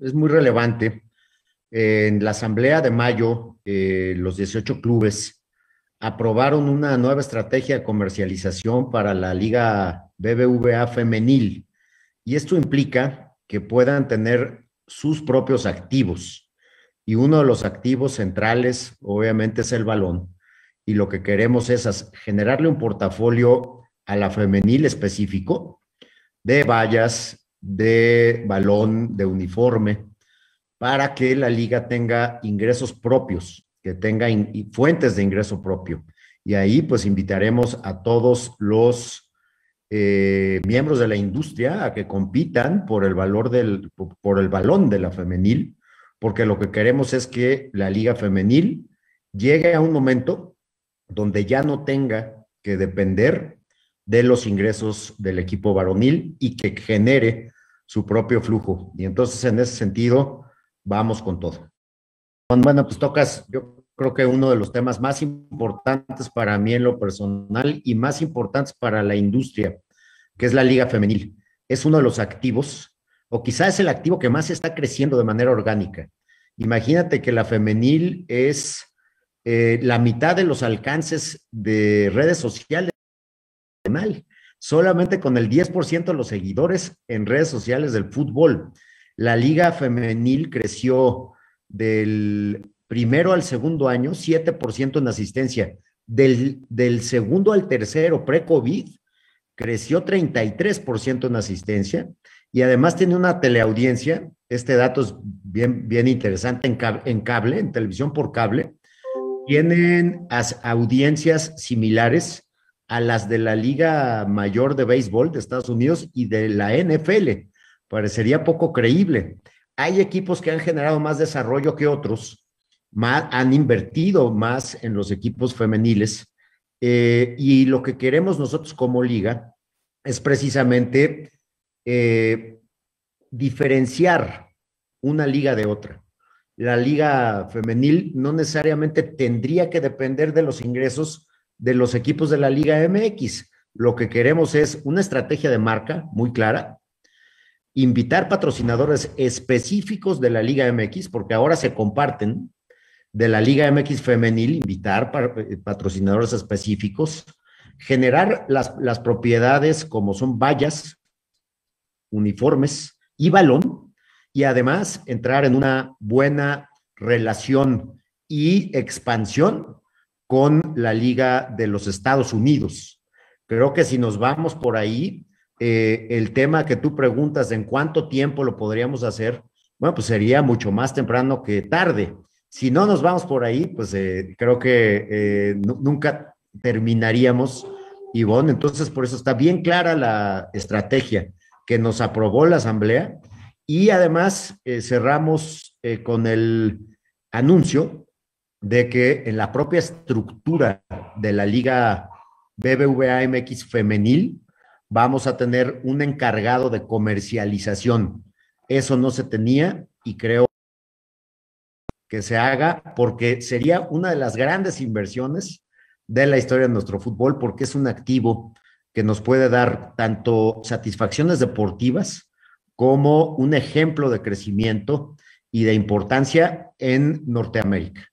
es muy relevante. En la asamblea de mayo, eh, los 18 clubes aprobaron una nueva estrategia de comercialización para la Liga BBVA femenil y esto implica que puedan tener sus propios activos y uno de los activos centrales obviamente es el balón y lo que queremos es generarle un portafolio a la femenil específico de vallas, de balón, de uniforme, para que la liga tenga ingresos propios, que tenga fuentes de ingreso propio. Y ahí pues invitaremos a todos los eh, miembros de la industria a que compitan por el valor del, por el balón de la femenil, porque lo que queremos es que la liga femenil llegue a un momento donde ya no tenga que depender de los ingresos del equipo varonil y que genere su propio flujo. Y entonces, en ese sentido, vamos con todo. Bueno, pues tocas, yo creo que uno de los temas más importantes para mí en lo personal y más importantes para la industria, que es la Liga Femenil. Es uno de los activos, o quizás es el activo que más está creciendo de manera orgánica. Imagínate que la femenil es eh, la mitad de los alcances de redes sociales Solamente con el 10% de los seguidores en redes sociales del fútbol. La liga femenil creció del primero al segundo año, 7% en asistencia. Del, del segundo al tercero, pre-COVID, creció 33% en asistencia y además tiene una teleaudiencia. Este dato es bien, bien interesante en en, cable, en televisión por cable. Tienen audiencias similares a las de la Liga Mayor de Béisbol de Estados Unidos y de la NFL. Parecería poco creíble. Hay equipos que han generado más desarrollo que otros, han invertido más en los equipos femeniles eh, y lo que queremos nosotros como liga es precisamente eh, diferenciar una liga de otra. La liga femenil no necesariamente tendría que depender de los ingresos de los equipos de la Liga MX. Lo que queremos es una estrategia de marca muy clara, invitar patrocinadores específicos de la Liga MX, porque ahora se comparten de la Liga MX femenil, invitar eh, patrocinadores específicos, generar las, propiedades como son vallas, uniformes y balón, y además entrar en una buena relación y expansión con la Liga de los Estados Unidos. Creo que si nos vamos por ahí, eh, el tema que tú preguntas en cuánto tiempo lo podríamos hacer, bueno, pues sería mucho más temprano que tarde. Si no nos vamos por ahí, pues eh, creo que eh, nunca terminaríamos, Ivonne. Entonces, por eso está bien clara la estrategia que nos aprobó la Asamblea y además cerramos con el anuncio de que en la propia estructura de la liga BBVA MX femenil vamos a tener un encargado de comercialización. Eso no se tenía y creo que se haga porque sería una de las grandes inversiones de la historia de nuestro fútbol porque es un activo que nos puede dar tanto satisfacciones deportivas como un ejemplo de crecimiento y de importancia en Norteamérica.